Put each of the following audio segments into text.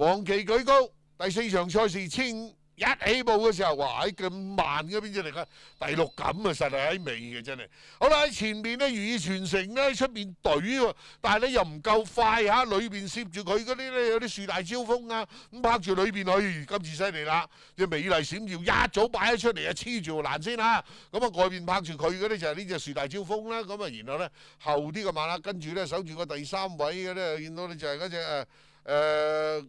王旗舉高第四場賽事千一起步嘅時候話唉咁慢嘅邊只嚟噶？第六感啊實係喺尾嘅真係好啦喺前面咧如意傳承咧出面隊喎，但係咧又唔夠快嚇，裏邊攝住佢嗰啲咧有啲樹大招風啊咁拍住裏邊去今次犀利啦，只美麗閃耀一早擺咗出嚟啊黐住欄先啦咁啊外邊拍住佢嗰啲就係呢只樹大招風啦咁啊，然後咧後啲嘅馬啦跟住咧守住個第三位嘅咧見到咧就係嗰只誒誒。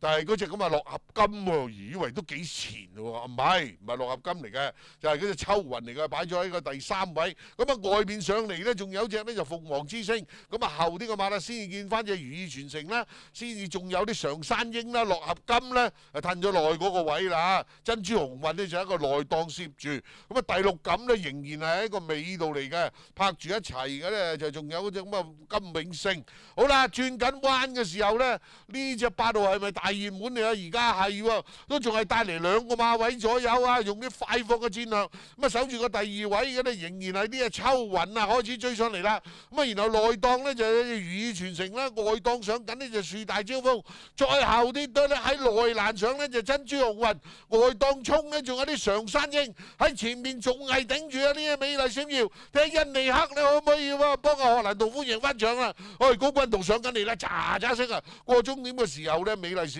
但係嗰只咁啊，六合金喎，以為都幾錢喎？唔係，唔係六合金嚟嘅，就係嗰只秋雲嚟嘅，擺咗喺個第三位。咁啊，外面上嚟咧，仲有隻咧就鳳凰之星。咁啊，後啲嘅馬啦先至見翻隻如意傳承啦，先至仲有啲常山鷹啦、六合金咧，係褪咗內嗰個位啦。珍珠紅運咧就一個內檔攝住。咁啊，第六感咧仍然係一個尾度嚟嘅，拍住一齊嘅咧就仲有嗰只咁啊金永勝。好啦，轉緊彎嘅時候咧，呢只八號係咪大？第二滿嚟啊！而家係喎，都仲係帶嚟兩個馬位左右啊！用啲快放嘅戰略，咁啊守住個第二位嘅咧，仍然係啲啊抽雲啊開始追上嚟啦。咁啊，然後內檔咧就如意傳承啦，外檔上緊呢就樹大招風。再後啲多咧喺內欄上咧就珍珠紅雲，外檔衝咧仲有啲常山英喺前面仲係頂住啊！呢啲美麗閃耀，睇印尼克你可唔可以喎幫阿何林道夫贏翻獎啊？唉，高君同上緊嚟啦，喳喳聲啊，過終點嘅時候咧美麗閃。